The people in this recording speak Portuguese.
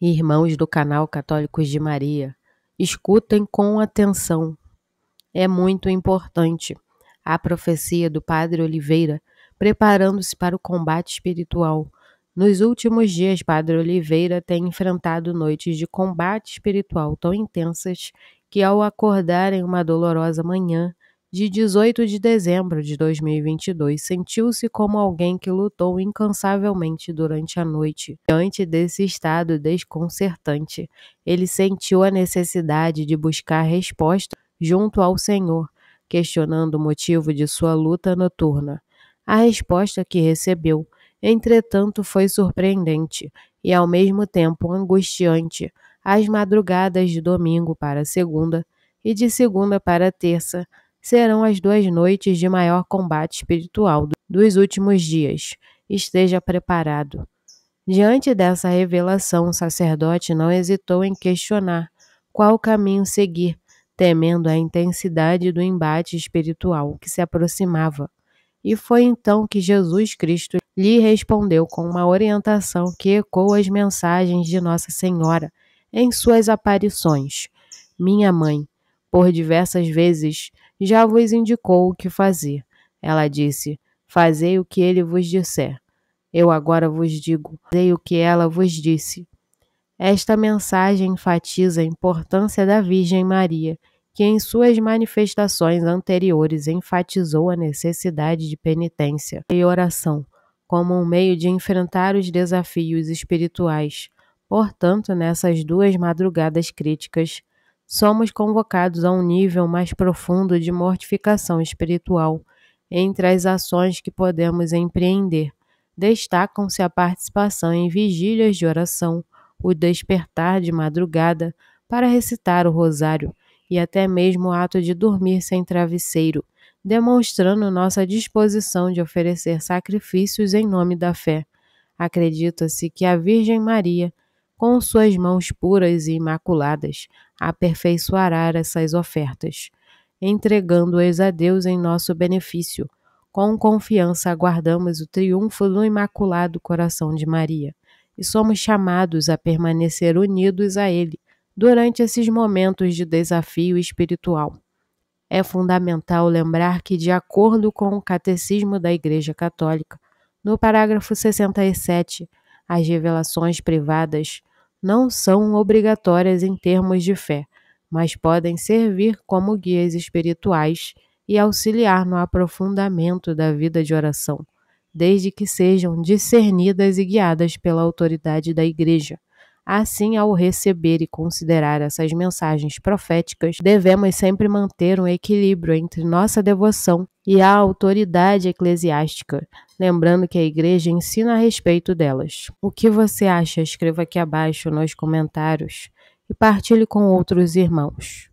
Irmãos do canal Católicos de Maria, escutem com atenção. É muito importante. A profecia do Padre Oliveira preparando-se para o combate espiritual. Nos últimos dias, Padre Oliveira tem enfrentado noites de combate espiritual tão intensas que, ao acordar em uma dolorosa manhã, de 18 de dezembro de 2022, sentiu-se como alguém que lutou incansavelmente durante a noite. Diante desse estado desconcertante, ele sentiu a necessidade de buscar resposta junto ao Senhor, questionando o motivo de sua luta noturna. A resposta que recebeu, entretanto, foi surpreendente e ao mesmo tempo angustiante. As madrugadas de domingo para segunda e de segunda para terça, serão as duas noites de maior combate espiritual dos últimos dias. Esteja preparado. Diante dessa revelação, o sacerdote não hesitou em questionar qual caminho seguir, temendo a intensidade do embate espiritual que se aproximava. E foi então que Jesus Cristo lhe respondeu com uma orientação que ecoou as mensagens de Nossa Senhora em suas aparições. Minha mãe, por diversas vezes, já vos indicou o que fazer. Ela disse: Fazei o que ele vos disser. Eu agora vos digo: fazei o que ela vos disse. Esta mensagem enfatiza a importância da Virgem Maria, que em suas manifestações anteriores enfatizou a necessidade de penitência e oração como um meio de enfrentar os desafios espirituais. Portanto, nessas duas madrugadas críticas, somos convocados a um nível mais profundo de mortificação espiritual entre as ações que podemos empreender. Destacam-se a participação em vigílias de oração, o despertar de madrugada para recitar o rosário e até mesmo o ato de dormir sem travesseiro, demonstrando nossa disposição de oferecer sacrifícios em nome da fé. Acredita-se que a Virgem Maria com suas mãos puras e imaculadas, aperfeiçoará essas ofertas, entregando-as a Deus em nosso benefício. Com confiança aguardamos o triunfo do Imaculado Coração de Maria e somos chamados a permanecer unidos a Ele durante esses momentos de desafio espiritual. É fundamental lembrar que, de acordo com o Catecismo da Igreja Católica, no parágrafo 67, as revelações privadas não são obrigatórias em termos de fé, mas podem servir como guias espirituais e auxiliar no aprofundamento da vida de oração, desde que sejam discernidas e guiadas pela autoridade da Igreja, Assim, ao receber e considerar essas mensagens proféticas, devemos sempre manter um equilíbrio entre nossa devoção e a autoridade eclesiástica, lembrando que a igreja ensina a respeito delas. O que você acha? Escreva aqui abaixo nos comentários e partilhe com outros irmãos.